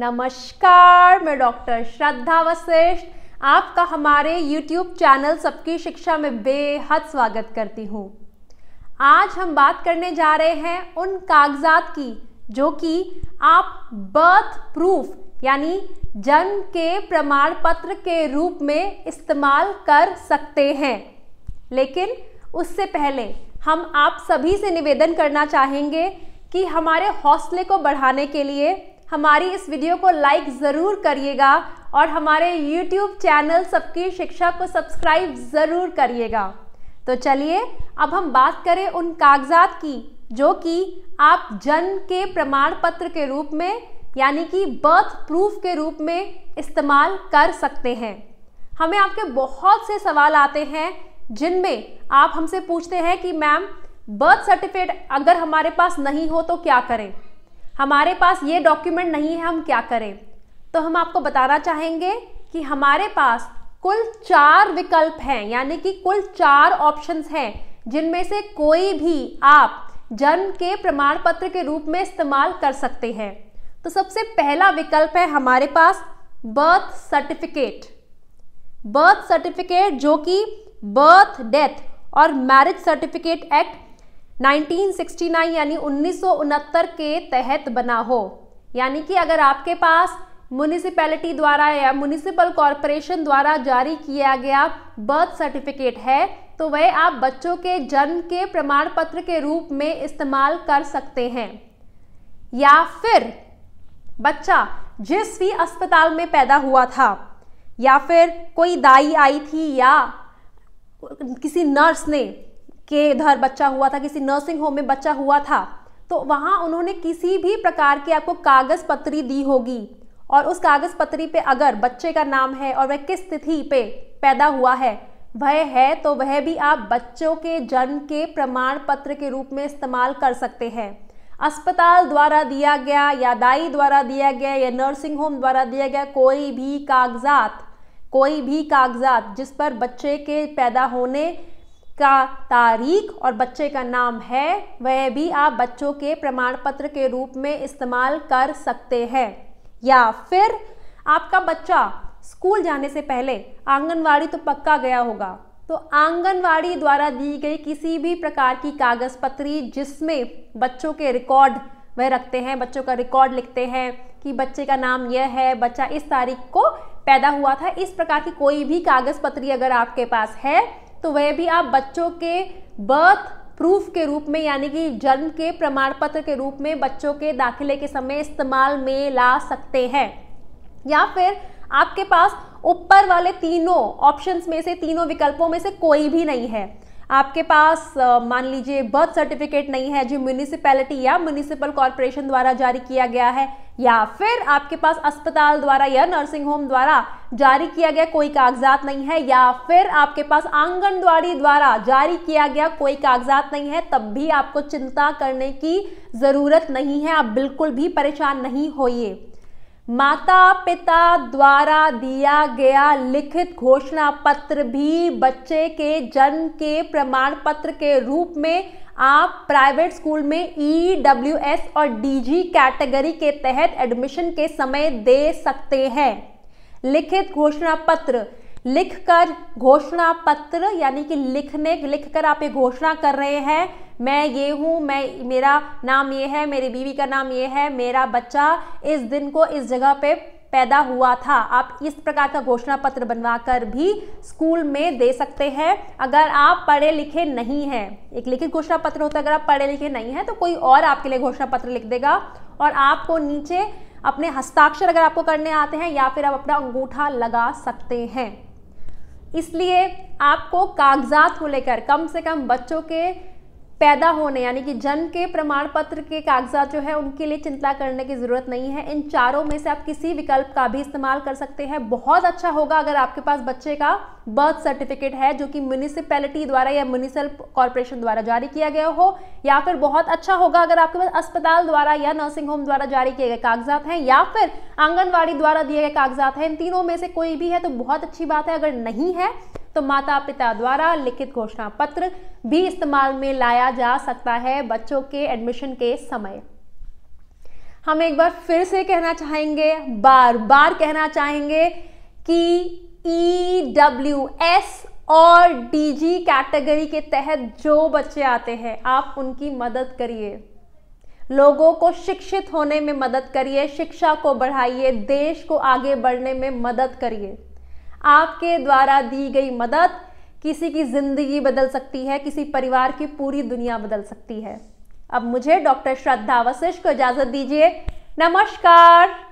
नमस्कार मैं डॉक्टर श्रद्धा वशिष्ठ आपका हमारे YouTube चैनल सबकी शिक्षा में बेहद स्वागत करती हूँ आज हम बात करने जा रहे हैं उन कागजात की जो कि आप बर्थ प्रूफ यानी जन्म के प्रमाण पत्र के रूप में इस्तेमाल कर सकते हैं लेकिन उससे पहले हम आप सभी से निवेदन करना चाहेंगे कि हमारे हौसले को बढ़ाने के लिए हमारी इस वीडियो को लाइक ज़रूर करिएगा और हमारे यूट्यूब चैनल सबकी शिक्षा को सब्सक्राइब ज़रूर करिएगा तो चलिए अब हम बात करें उन कागजात की जो कि आप जन्म के प्रमाण पत्र के रूप में यानी कि बर्थ प्रूफ के रूप में इस्तेमाल कर सकते हैं हमें आपके बहुत से सवाल आते हैं जिनमें आप हमसे पूछते हैं कि मैम बर्थ सर्टिफिकेट अगर हमारे पास नहीं हो तो क्या करें हमारे पास ये डॉक्यूमेंट नहीं है हम क्या करें तो हम आपको बताना चाहेंगे कि हमारे पास कुल चार विकल्प हैं यानी कि कुल चार ऑप्शंस हैं जिनमें से कोई भी आप जन्म के प्रमाण पत्र के रूप में इस्तेमाल कर सकते हैं तो सबसे पहला विकल्प है हमारे पास बर्थ सर्टिफिकेट बर्थ सर्टिफिकेट जो कि बर्थ डेथ और मैरिज सर्टिफिकेट एक्ट 1969 यानी उन्नीस के तहत बना हो यानी कि अगर आपके पास म्यूनिसिपैलिटी द्वारा या म्यूनिसिपल कॉरपोरेशन द्वारा जारी किया गया बर्थ सर्टिफिकेट है तो वह आप बच्चों के जन्म के प्रमाण पत्र के रूप में इस्तेमाल कर सकते हैं या फिर बच्चा जिस भी अस्पताल में पैदा हुआ था या फिर कोई दाई आई थी या किसी नर्स ने के इधर बच्चा हुआ था किसी नर्सिंग होम में बच्चा हुआ था तो वहाँ उन्होंने किसी भी प्रकार की आपको कागज़ पत्री दी होगी और उस कागज़ पत्री पे अगर बच्चे का नाम है और वह किस तिथि पे पैदा हुआ है वह है तो वह भी आप बच्चों के जन्म के प्रमाण पत्र के रूप में इस्तेमाल कर सकते हैं अस्पताल द्वारा दिया गया या दाई द्वारा दिया गया या नर्सिंग होम द्वारा दिया गया कोई भी कागजात कोई भी कागजात जिस पर बच्चे के पैदा होने का तारीख और बच्चे का नाम है वह भी आप बच्चों के प्रमाण पत्र के रूप में इस्तेमाल कर सकते हैं या फिर आपका बच्चा स्कूल जाने से पहले आंगनवाड़ी तो पक्का गया होगा तो आंगनवाड़ी द्वारा दी गई किसी भी प्रकार की कागज पत्री जिसमें बच्चों के रिकॉर्ड वह रखते हैं बच्चों का रिकॉर्ड लिखते हैं कि बच्चे का नाम यह है बच्चा इस तारीख को पैदा हुआ था इस प्रकार की कोई भी कागज पत्री अगर आपके पास है तो वह भी आप बच्चों के बर्थ प्रूफ के रूप में यानी कि जन्म के प्रमाण पत्र के रूप में बच्चों के दाखिले के समय इस्तेमाल में ला सकते हैं या फिर आपके पास ऊपर वाले तीनों ऑप्शंस में से तीनों विकल्पों में से कोई भी नहीं है आपके पास मान लीजिए बर्थ सर्टिफिकेट नहीं है जो म्यूनिसिपैलिटी या म्यूनिसिपल कॉरपोरेशन द्वारा जारी किया गया है या फिर आपके पास अस्पताल द्वारा या नर्सिंग होम द्वारा जारी किया गया कोई कागजात नहीं है या फिर आपके पास आंगनवाड़ी द्वारा जारी किया गया कोई कागजात नहीं है तब भी आपको चिंता करने की ज़रूरत नहीं है आप बिल्कुल भी परेशान नहीं होइए माता पिता द्वारा दिया गया लिखित घोषणा पत्र भी बच्चे के जन्म के प्रमाण पत्र के रूप में आप प्राइवेट स्कूल में ई डब्ल्यू एस और डी जी कैटेगरी के तहत एडमिशन के समय दे सकते हैं लिखित घोषणा पत्र लिख कर घोषणा पत्र यानी कि लिखने लिख कर आप ये घोषणा कर रहे हैं मैं ये हूँ मैं मेरा नाम ये है मेरी बीवी का नाम ये है मेरा बच्चा इस दिन को इस जगह पे पैदा हुआ था आप इस प्रकार का घोषणा पत्र बनवाकर भी स्कूल में दे सकते हैं अगर आप पढ़े लिखे नहीं हैं एक लिखित घोषणा पत्र होता है अगर आप पढ़े लिखे नहीं हैं तो कोई और आपके लिए घोषणा पत्र लिख देगा और आपको नीचे अपने हस्ताक्षर अगर आपको करने आते हैं या फिर आप अपना अंगूठा लगा सकते हैं इसलिए आपको कागजात को लेकर कम से कम बच्चों के पैदा होने यानी कि जन्म के प्रमाण पत्र के कागजात जो है उनके लिए चिंता करने की ज़रूरत नहीं है इन चारों में से आप किसी विकल्प का भी इस्तेमाल कर सकते हैं बहुत अच्छा होगा अगर आपके पास बच्चे का बर्थ सर्टिफिकेट है जो कि म्यूनिसिपैलिटी द्वारा या म्यूनिसिपल कॉरपोरेशन द्वारा जारी किया गया हो या फिर बहुत अच्छा होगा अगर आपके पास अस्पताल द्वारा या नर्सिंग होम द्वारा जारी किए गए कागजात हैं या फिर आंगनबाड़ी द्वारा दिए गए कागजात हैं इन तीनों में से कोई भी है तो बहुत अच्छी बात है अगर नहीं है तो माता पिता द्वारा लिखित घोषणा पत्र भी इस्तेमाल में लाया जा सकता है बच्चों के एडमिशन के समय हम एक बार फिर से कहना चाहेंगे बार बार कहना चाहेंगे कि ई डब्ल्यू एस और जी कैटेगरी के तहत जो बच्चे आते हैं आप उनकी मदद करिए लोगों को शिक्षित होने में मदद करिए शिक्षा को बढ़ाइए देश को आगे बढ़ने में मदद करिए आपके द्वारा दी गई मदद किसी की ज़िंदगी बदल सकती है किसी परिवार की पूरी दुनिया बदल सकती है अब मुझे डॉक्टर श्रद्धा वशिष्ठ को इजाज़त दीजिए नमस्कार